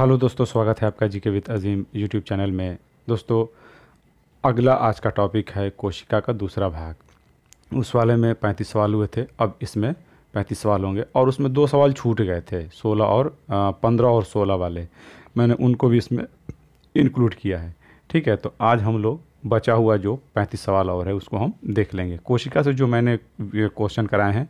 hello दोस्तों स्वागत है आपका GK with Azeem YouTube channel में दोस्तों अगला आज का टॉपिक है कोशिका का दूसरा भाग उस वाले में पैंतीस सवाल हुए थे अब इसमें पैंतीस सवाल होंगे और उसमें दो सवाल छूट गए थे सोलह और पंद्रह और सोलह वाले मैंने उनको भी इसमें इंक्लूड किया है ठीक है तो आज हम लोग बचा हुआ जो पैंतीस सवाल और है उसको हम देख लेंगे कोशिका से जो मैंने क्वेश्चन कराए हैं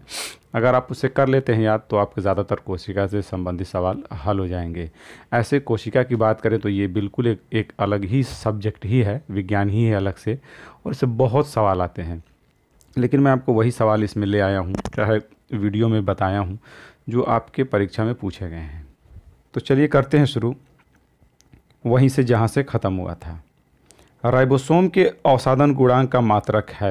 अगर आप उससे कर लेते हैं याद तो आपके ज़्यादातर कोशिका से संबंधित सवाल हल हो जाएंगे ऐसे कोशिका की बात करें तो ये बिल्कुल एक एक अलग ही सब्जेक्ट ही है विज्ञान ही है अलग से और इससे बहुत सवाल आते हैं लेकिन मैं आपको वही सवाल इसमें ले आया हूँ चाहे वीडियो में बताया हूँ जो आपके परीक्षा में पूछे गए हैं तो चलिए करते हैं शुरू वहीं से जहाँ से ख़त्म हुआ था राइबोसोम के अवसाधन गुणांक का मात्रक है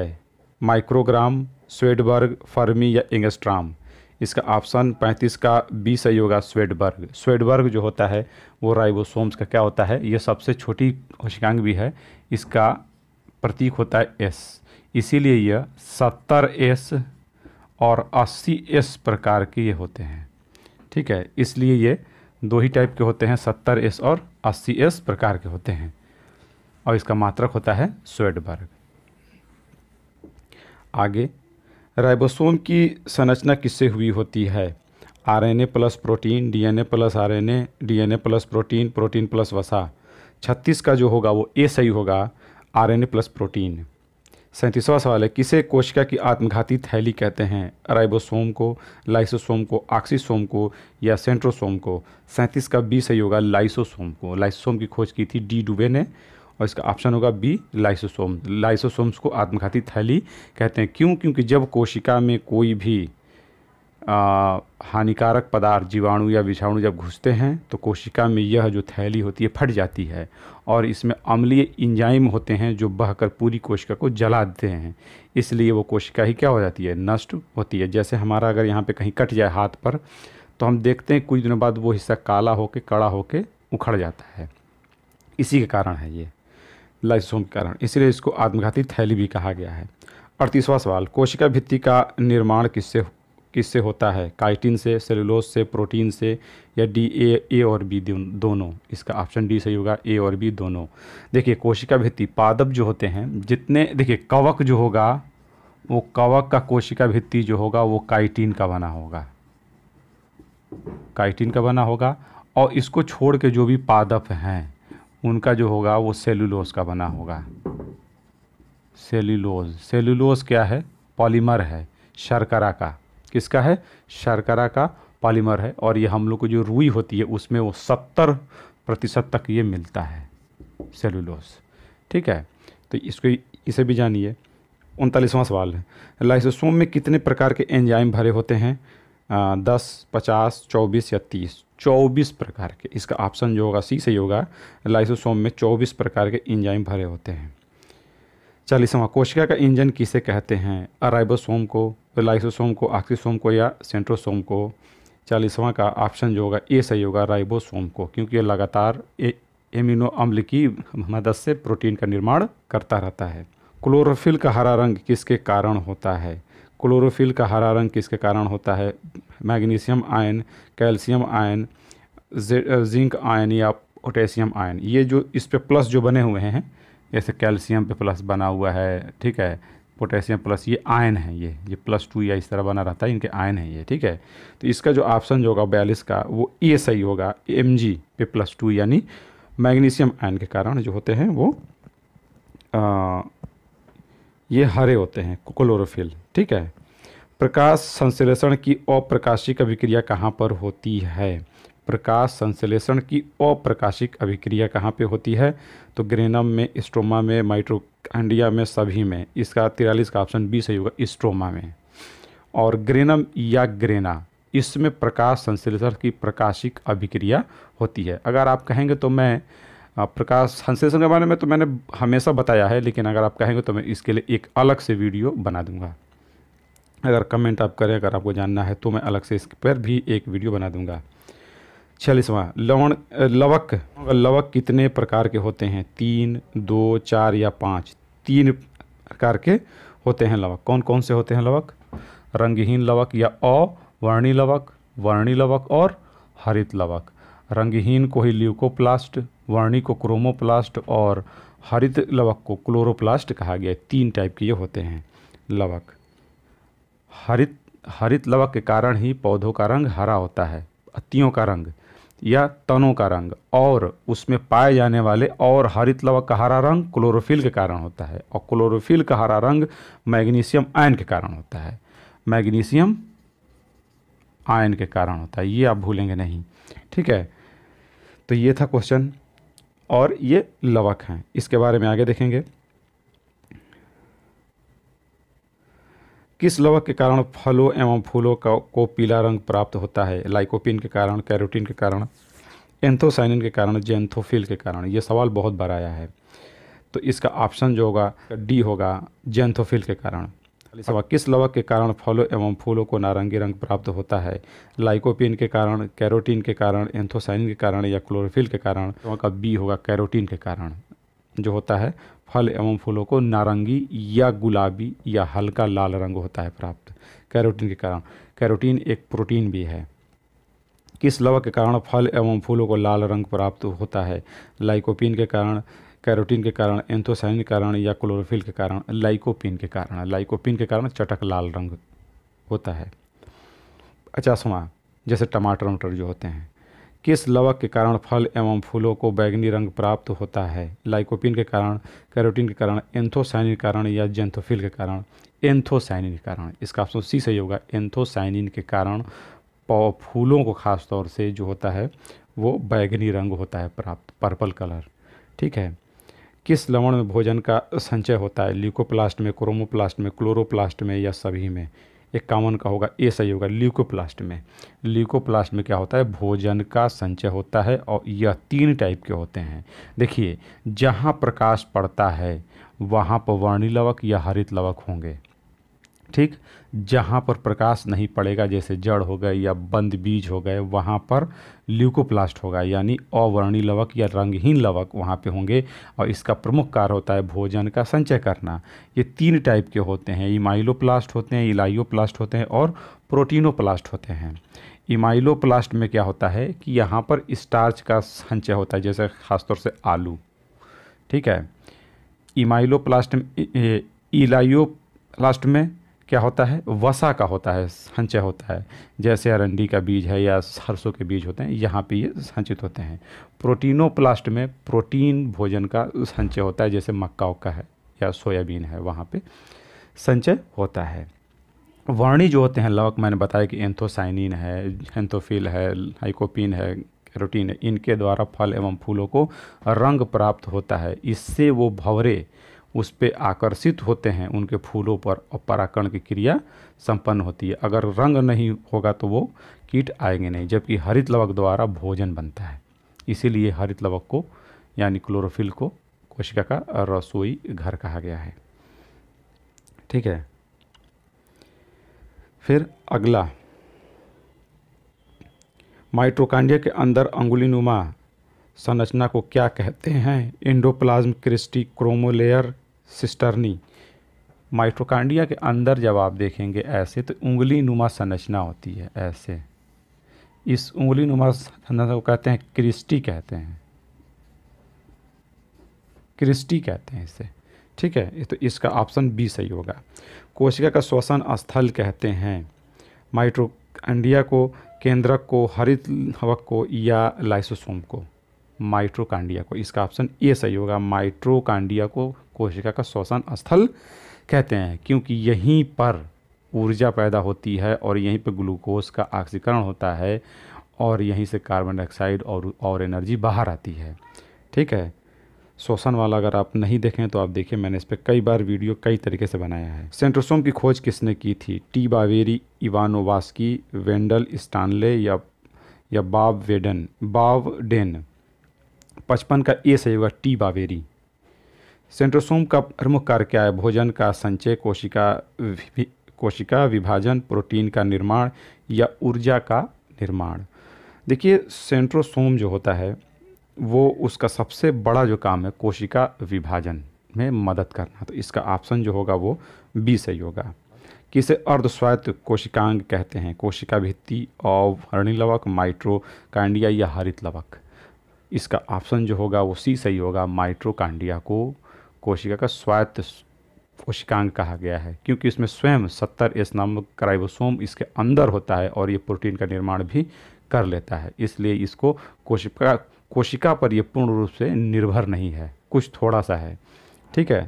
माइक्रोग्राम स्वेडबर्ग फर्मी या इंगस्ट्राम इसका ऑप्शन 35 का बी सही होगा स्वेडबर्ग स्वेडबर्ग जो होता है वो राइबोसोम्स का क्या होता है ये सबसे छोटी कोशिकांग भी है इसका प्रतीक होता है एस इसीलिए यह सत्तर एस और अस्सी एस प्रकार के ये होते हैं ठीक है इसलिए ये दो ही टाइप के होते हैं सत्तर एस और अस्सी एस प्रकार के होते हैं और इसका मात्रक होता है स्वेडबर्ग आगे राइबोसोम की संरचना किससे हुई होती है RNA plus protein DNA plus RNA DNA plus protein protein plus वसा छत्तीस का जो होगा वो ए सही होगा आरएनए प्लस प्रोटीन सैंतीसवां सवाल है किसे कोशिका की आत्मघाती थैली कहते हैं राइबोसोम को लाइसोसोम को ऑक्सीसोम को या सेंट्रोसोम को सैंतीस का बी सही होगा लाइसोसोम को लाइसोसोम की खोज की थी डी डुबे ने और इसका ऑप्शन होगा बी लाइसोसोम लाइसोसोम्स को आत्मघाती थैली कहते हैं क्यों क्योंकि जब कोशिका में कोई भी हानिकारक पदार्थ जीवाणु या विषाणु जब घुसते हैं तो कोशिका में यह जो थैली होती है फट जाती है और इसमें अम्लीय इंजाइम होते हैं जो बहकर पूरी कोशिका को जला देते हैं इसलिए वो कोशिका ही क्या हो जाती है नष्ट होती है जैसे हमारा अगर यहाँ पे कहीं कट जाए हाथ पर तो हम देखते हैं कुछ दिनों बाद वो हिस्सा काला होकर कड़ा होकर उखड़ जाता है इसी के कारण है ये लाइसोम के कारण इसलिए इसको आत्मघाती थैली भी कहा गया है अड़तीसवां सवाल कोशिका भित्ति का निर्माण किससे किससे होता है काइटिन से सेलुलोज से प्रोटीन से या डी ए ए और बी दोनों इसका ऑप्शन डी सही होगा ए और बी दोनों देखिए कोशिका भित्ति पादप जो होते हैं जितने देखिए कवक जो होगा वो कवक का कोशिका भित्ति जो होगा वो काइटिन का बना होगा काइटिन का बना होगा और इसको छोड़ के जो भी पादप हैं उनका जो होगा वो सेलुलोज का बना होगा सेलुलोज सेलुलोज क्या है पॉलीमर है शर्करा का किसका है शर्करा का पॉलीमर है और ये हम लोग को जो रुई होती है उसमें वो सत्तर प्रतिशत तक ये मिलता है सेलुलोज ठीक है तो इसको इसे भी जानिए उनतालीसवां सवाल है लाइसोसोम में कितने प्रकार के एंजाइम भरे होते हैं दस पचास चौबीस या तीस चौबीस प्रकार के इसका ऑप्शन जो होगा सी से होगा लाइसोसोम में चौबीस प्रकार के इंजाइम भरे होते हैं चालीसवा कोशिका का इंजन किसे कहते हैं अराइबोसोम को लाइसोसोम को ऑक्सीसोम को या सेंट्रोसोम को चालीसवां का ऑप्शन जो होगा ए सही होगा राइबोसोम को क्योंकि ये लगातार एमिनो अम्ल की मदद से प्रोटीन का निर्माण करता रहता है क्लोरोफिल का हरा रंग किसके कारण होता है क्लोरोफिल का हरा रंग किसके कारण होता है magnesium ion calcium ion zinc ion या पोटेशियम आयन ये जो इस पे प्लस जो बने हुए हैं जैसे कैल्शियम पे प्लस बना हुआ है ठीक है पोटेशियम प्लस ये आयन है ये ये प्लस टू या इस तरह बना रहता है इनके आयन है ये ठीक है तो इसका जो ऑप्शन जो होगा बयालीस का वो ए e सही होगा एम जी पे प्लस टू यानी मैग्नीशियम आयन के कारण जो होते हैं वो आ, ये हरे होते हैं क्लोरोफिल ठीक है प्रकाश संश्लेषण की अप्रकाशिक अभिक्रिया कहाँ पर होती है प्रकाश संश्लेषण की अप्रकाशिक अभिक्रिया कहाँ पे होती है तो ग्रेनम में स्ट्रोमा में माइट्रोकांडिया में सभी में इसका तिरालीस का ऑप्शन बी सही होगा स्ट्रोमा में और ग्रेनम या ग्रेना इसमें प्रकाश संश्लेषण की प्रकाशिक अभिक्रिया होती है अगर आप कहेंगे तो मैं प्रकाश संश्लेषण के बारे में तो मैंने हमेशा बताया है लेकिन अगर आप कहेंगे तो मैं इसके लिए एक अलग से वीडियो बना दूंगा अगर कमेंट आप करें अगर आपको जानना है तो मैं अलग से इस पर भी एक वीडियो बना दूंगा छियालीसवां लवण लवक लवक कितने प्रकार के होते हैं तीन दो चार या पाँच तीन प्रकार के होते हैं लवक कौन कौन से होते हैं लवक रंगहीन लवक या अवर्णी लवक वर्णी लवक और हरित लवक रंगहीन को ही ल्यूकोप्लास्ट वर्णी को क्रोमोप्लास्ट और हरित लवक को क्लोरोप्लास्ट कहा गया तीन टाइप के ये होते हैं लवक हरित हरित लवक के कारण ही पौधों का रंग हरा होता है पत्तियों का रंग या तनों का रंग और उसमें पाए जाने वाले और हरित लवक का हरा रंग क्लोरोफिल के कारण होता है और क्लोरोफिल का हरा रंग मैग्नीशियम आयन के कारण होता है मैग्नीशियम आयन के कारण होता है ये आप भूलेंगे नहीं ठीक है तो ये था क्वेश्चन और ये लवक हैं इसके बारे में आगे देखेंगे किस लवक के कारण फलों एवं फूलों का को पीला रंग प्राप्त होता है लाइकोपिन के कारण कैरोटीन के कारण एंथोसाइनिन के कारण जेंथोफिल के कारण ये सवाल बहुत बार आया है तो इसका ऑप्शन जो होगा डी होगा जेंथोफिल के कारण सवाल किस लवक के कारण फलों एवं फूलों को नारंगी रंग प्राप्त होता है लाइकोपिन के कारण कैरोटीन के कारण एंथोसाइनिन के कारण या क्लोरोफिल के कारण तो का बी होगा कैरोटीन के कारण जो होता है फल एवं फूलों को नारंगी या गुलाबी या हल्का लाल रंग होता है प्राप्त कैरोटीन के कारण कैरोटीन एक प्रोटीन भी है किस लवक के कारण फल एवं फूलों को लाल रंग प्राप्त होता है लाइकोपिन के कारण कैरोटीन के कारण एंथोसाइन के कारण या क्लोरोफिल के कारण लाइकोपिन के कारण लाइकोपिन के कारण चटक लाल रंग होता है अचासवा जैसे टमाटर वमाटर जो होते हैं किस लवक के कारण फल एवं फूलों को बैगनी रंग प्राप्त होता है लाइकोपिन के कारण कैरोटीन के कारण एंथोसाइनिन के कारण या जेंथोफिल के कारण एंथोसाइनिन के कारण इसका ऑप्शन सी सही होगा एंथोसाइनिन के कारण फूलों को ख़ास तौर से जो होता है वो बैगनी रंग होता है प्राप्त पर्पल कलर ठीक है किस लवण में भोजन का संचय होता है ल्यूकोप्लास्ट में क्रोमोप्लास्ट में क्लोरोप्लास्ट में या सभी में एक कॉमन का होगा ए सही होगा ल्यूकोप्लास्ट में ल्यूकोप्लास्ट में क्या होता है भोजन का संचय होता है और यह तीन टाइप के होते हैं देखिए जहाँ प्रकाश पड़ता है वहाँ पर वर्णी लवक या हरित लवक होंगे ठीक जहाँ पर प्रकाश नहीं पड़ेगा जैसे जड़ हो गए या बंद बीज हो गए वहाँ पर ल्यूकोप्लास्ट होगा यानी अवर्णी लवक या रंगहीन लवक वहाँ पे होंगे और इसका प्रमुख कार्य होता है भोजन का संचय करना ये तीन टाइप के होते हैं इमाइलोप्लास्ट होते हैं इलाइयोप्लास्ट होते हैं और प्रोटीनोप्लास्ट होते हैं इमाइलोप्लास्ट में क्या होता है कि यहाँ पर स्टार्च का संचय होता है जैसे खासतौर से आलू ठीक है इमाइलोप्लास्ट इलाइयोप्लास्ट में क्या होता है वसा का होता है संचय होता है जैसे अरंडी का बीज है या सरसों के बीज होते हैं यहाँ पे ये संचित होते हैं प्रोटीनोप्लास्ट में प्रोटीन भोजन का संचय होता है जैसे मक्का उक्का है या सोयाबीन है वहाँ पे संचय होता है वर्णी जो होते हैं लवक मैंने बताया कि एंथोसाइनिन है एंथोफिल है हाइकोपिन है कैरोटीन है इनके द्वारा फल एवं फूलों को रंग प्राप्त होता है इससे वो भवरे उस पर आकर्षित होते हैं उनके फूलों पर और पराकण की क्रिया संपन्न होती है अगर रंग नहीं होगा तो वो कीट आएंगे नहीं जबकि हरित लवक द्वारा भोजन बनता है इसीलिए हरित लवक को यानी क्लोरोफिल को कोशिका का रसोई घर कहा गया है ठीक है फिर अगला माइट्रोकांडिया के अंदर अंगुलीनुमा संरचना को क्या कहते हैं इंडोप्लाज्म क्रिस्टी क्रोमोलेयर सिस्टर्नी माइट्रोकांडिया के अंदर जब आप देखेंगे ऐसे तो उंगली नुमा संरचना होती है ऐसे इस उंगली नुमा संरचना को कहते हैं क्रिस्टी कहते हैं क्रिस्टी कहते हैं इसे ठीक है तो इसका ऑप्शन बी सही होगा कोशिका का श्वसन स्थल कहते हैं माइट्रोकांडिया को केंद्रक को हरित हवक को या लाइसोसोम को माइट्रोकांडिया को इसका ऑप्शन ए सही होगा माइट्रोकांडिया को कोशिका का श्वसन स्थल कहते हैं क्योंकि यहीं पर ऊर्जा पैदा होती है और यहीं पर ग्लूकोज का ऑक्सीकरण होता है और यहीं से कार्बन डाइऑक्साइड और और एनर्जी बाहर आती है ठीक है शोषण वाला अगर आप नहीं देखें तो आप देखिए मैंने इस पर कई बार वीडियो कई तरीके से बनाया है सेंट्रोसोम की खोज किसने की थी टी बावेरी इवानोवास्की वेंडल स्टानले या या बाब वेडन बाब डेन पचपन का ए सही होगा टी बावेरी सेंट्रोसोम का प्रमुख कार्य क्या है भोजन का संचय कोशिका कोशिका विभाजन प्रोटीन का निर्माण या ऊर्जा का निर्माण देखिए सेंट्रोसोम जो होता है वो उसका सबसे बड़ा जो काम है कोशिका विभाजन में मदद करना तो इसका ऑप्शन जो होगा वो बी सही होगा कि इसे अर्धस्वायत्त कोशिकांग कहते हैं कोशिका भित्ति और हरणी लवक माइट्रोकांडिया या हरित लवक इसका ऑप्शन जो होगा वो सी सही होगा माइट्रोकांडिया को कोशिका का स्वायत्त कोशिकांग कहा गया है क्योंकि इसमें स्वयं सत्तर एस नामक क्राइबोसोम इसके अंदर होता है और ये प्रोटीन का निर्माण भी कर लेता है इसलिए इसको कोशिका कोशिका पर यह पूर्ण रूप से निर्भर नहीं है कुछ थोड़ा सा है ठीक है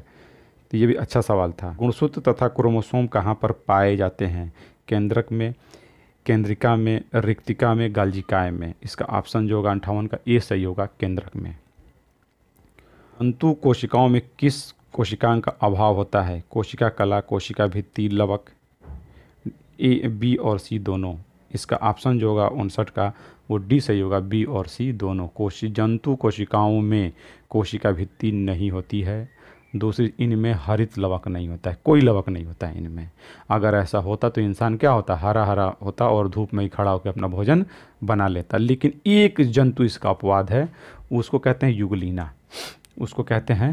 तो ये भी अच्छा सवाल था गुणसूत्र तथा क्रोमोसोम कहाँ पर पाए जाते हैं केंद्रक में केंद्रिका में रिक्तिका में गालजिकाए में इसका ऑप्शन जो होगा अंठावन का ए सही होगा केंद्रक में अंतु कोशिकाओं में किस कोशिकांग का अभाव होता है कोशिका कला कोशिका भित्ति लवक ए बी और सी दोनों इसका ऑप्शन जो होगा उनसठ का वो डी सही होगा बी और सी दोनों कोशि जंतु कोशिकाओं में कोशिका भित्ति नहीं होती है दूसरी इनमें हरित लवक नहीं होता है कोई लवक नहीं होता है इनमें अगर ऐसा होता तो इंसान क्या होता हरा हरा होता और धूप में ही खड़ा होकर अपना भोजन बना लेता लेकिन एक जंतु इसका अपवाद है उसको कहते हैं युगलीना उसको कहते हैं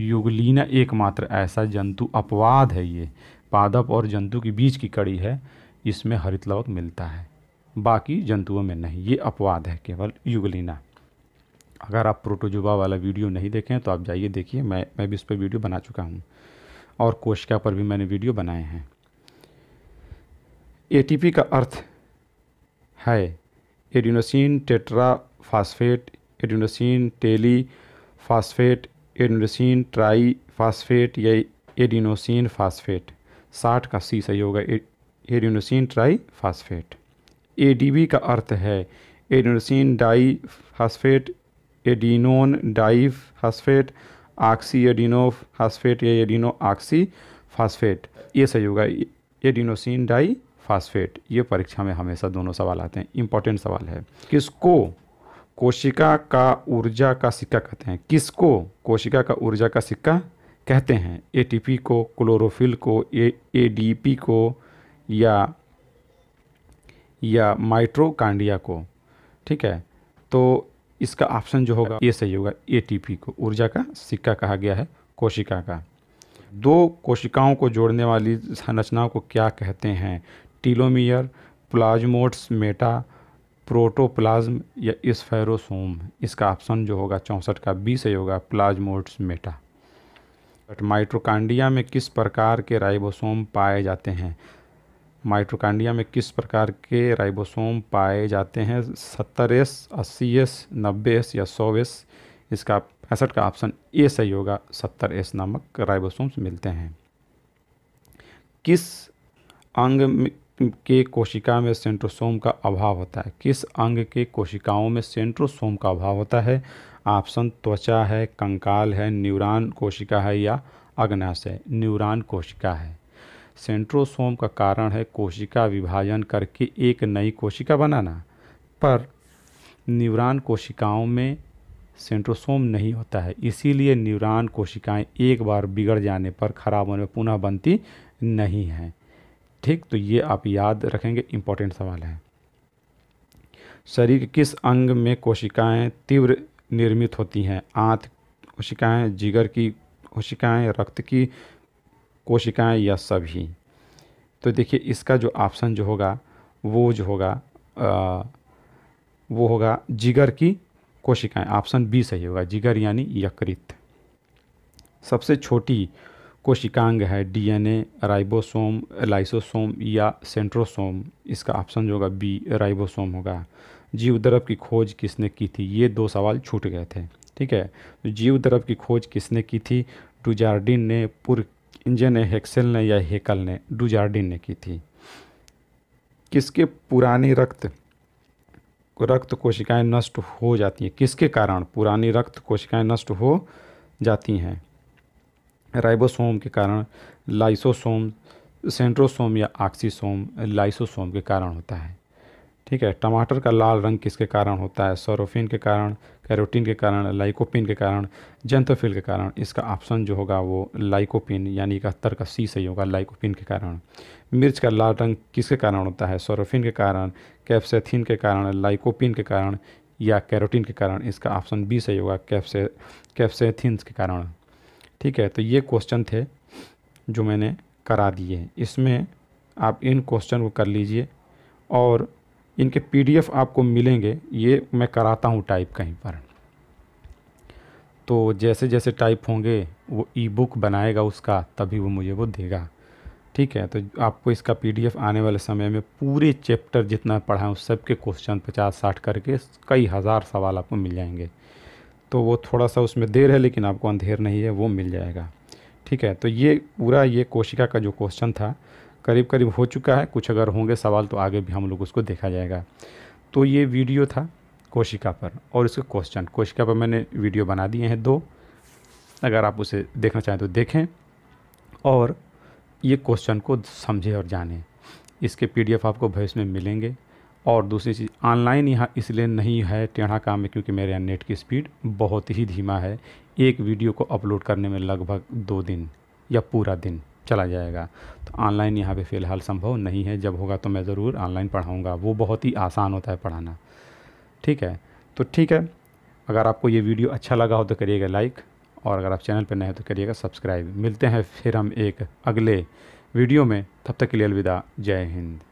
युगलीना एकमात्र ऐसा जंतु अपवाद है ये पादप और जंतु के बीच की कड़ी है इसमें हरित लवक मिलता है बाकी जंतुओं में नहीं ये अपवाद है केवल युगलीना अगर आप प्रोटोजुबा वाला वीडियो नहीं देखें तो आप जाइए देखिए मैं मैं भी उस पर वीडियो बना चुका हूँ और कोशिका पर भी मैंने वीडियो बनाए हैं ए का अर्थ है adenosine tetraphosphate adenosine tele phosphate adenosine triphosphate या एडिनोसिन फास्फेट साठ का सी सही होगा एडिनोसिन ट्राई फास्फेट ए का अर्थ है एडिनोसिन डाई फास्फेट एडीनोन diphosphate oxy adeno phosphate या एडिनो ऑक्सी फास्फेट ये सही होगा एडिनोसिन डाई फास्फेट ये परीक्षा में हमेशा दोनों सवाल आते हैं इंपॉर्टेंट सवाल है किसको कोशिका का ऊर्जा का सिक्का कहते हैं किसको कोशिका का ऊर्जा का सिक्का कहते हैं एटीपी को क्लोरोफिल को ए एडीपी को या या माइट्रोकांडिया को ठीक है तो इसका ऑप्शन जो होगा ये सही होगा एटीपी को ऊर्जा का सिक्का कहा गया है कोशिका का दो कोशिकाओं को जोड़ने वाली संरचनाओं को क्या कहते हैं टीलोमियर प्लाज्मोट्स मेटा प्रोटोप्लाज्म या इस्फेरोसोम इसका ऑप्शन जो होगा चौंसठ का बी सही होगा प्लाज्मोट्स मेटा बट माइट्रोकांडिया में किस प्रकार के राइबोसोम पाए जाते हैं माइट्रोकांडिया में किस प्रकार के राइबोसोम पाए जाते हैं सत्तर एस अस्सी एस नब्बे एस या सौ एस इसका पैंसठ का ऑप्शन ए सही होगा सत्तर एस नामक राइबोसोम्स मिलते हैं किस अंग के कोशिका में सेंट्रोसोम का अभाव होता है किस अंग के कोशिकाओं में सेंट्रोसोम का अभाव होता है ऑप्शन त्वचा है कंकाल है न्यूरान कोशिका है या अग्नाश है न्यूरान कोशिका है सेंट्रोसोम का कारण है कोशिका विभाजन करके एक नई कोशिका बनाना पर न्यूरॉन कोशिकाओं में सेंट्रोसोम नहीं होता है इसीलिए न्यूरॉन कोशिकाएं एक बार बिगड़ जाने पर खराब होने में पुनः बनती नहीं हैं ठीक तो ये आप याद रखेंगे इम्पोर्टेंट सवाल है शरीर के किस अंग में कोशिकाएं तीव्र निर्मित होती हैं आंत कोशिकाएं जिगर की कोशिकाएं रक्त की कोशिकाएं या सभी तो देखिए इसका जो ऑप्शन जो होगा वो जो होगा आ, वो होगा जिगर की कोशिकाएं ऑप्शन बी सही होगा जिगर यानी यकृत सबसे छोटी कोशिकांग है डीएनए राइबोसोम लाइसोसोम या सेंट्रोसोम इसका ऑप्शन जो होगा बी राइबोसोम होगा जीव द्रव की खोज किसने की थी ये दो सवाल छूट गए थे ठीक है तो जीव द्रव की खोज किसने की थी डुजार्डिन ने पूर्व इंजन ने हेक्सेल ने या हेकल ने डुजार्डिन ने की थी किसके पुरानी रक्त रक्त कोशिकाएं नष्ट हो जाती हैं किसके कारण पुरानी रक्त कोशिकाएं नष्ट हो जाती हैं राइबोसोम के कारण लाइसोसोम सेंट्रोसोम या ऑक्सीसोम लाइसोसोम के कारण होता है ठीक है टमाटर का लाल रंग किसके कारण होता है सोरोफिन के कारण कैरोटीन के कारण लाइकोपिन के कारण जेंथोफिल के कारण इसका ऑप्शन जो होगा वो लाइकोपिन यानी इकहत्तर का सी सही होगा लाइकोपिन के कारण मिर्च का लाल रंग किसके कारण होता है सोरोफिन के कारण कैप्सेथिन के कारण लाइकोपिन के कारण या कैरोटीन के कारण इसका ऑप्शन बी सही होगा कैप्से कैप्सेथिन के कारण ठीक है तो ये क्वेश्चन थे जो मैंने करा दिए इसमें आप इन क्वेश्चन को कर लीजिए और इनके पीडीएफ आपको मिलेंगे ये मैं कराता हूँ टाइप कहीं पर तो जैसे जैसे टाइप होंगे वो ई बुक बनाएगा उसका तभी वो मुझे वो देगा ठीक है तो आपको इसका पीडीएफ आने वाले समय में पूरे चैप्टर जितना पढ़ा है उस सब के क्वेश्चन पचास साठ करके कई हज़ार सवाल आपको मिल जाएंगे तो वो थोड़ा सा उसमें देर है लेकिन आपको अंधेर नहीं है वो मिल जाएगा ठीक है तो ये पूरा ये कोशिका का जो क्वेश्चन था करीब करीब हो चुका है कुछ अगर होंगे सवाल तो आगे भी हम लोग उसको देखा जाएगा तो ये वीडियो था कोशिका पर और इसके क्वेश्चन कोशिका पर मैंने वीडियो बना दिए हैं दो अगर आप उसे देखना चाहें तो देखें और ये क्वेश्चन को समझें और जानें इसके पीडीएफ आपको भविष्य में मिलेंगे और दूसरी चीज़ ऑनलाइन यहाँ इसलिए नहीं है टेढ़ा काम में क्योंकि मेरे यहाँ नेट की स्पीड बहुत ही धीमा है एक वीडियो को अपलोड करने में लगभग दो दिन या पूरा दिन चला जाएगा तो ऑनलाइन यहाँ पे फ़िलहाल संभव नहीं है जब होगा तो मैं ज़रूर ऑनलाइन पढ़ाऊँगा वो बहुत ही आसान होता है पढ़ाना ठीक है तो ठीक है अगर आपको ये वीडियो अच्छा लगा हो तो करिएगा लाइक और अगर आप चैनल पर नए हो तो करिएगा सब्सक्राइब मिलते हैं फिर हम एक अगले वीडियो में तब तक के लिए अलविदा जय हिंद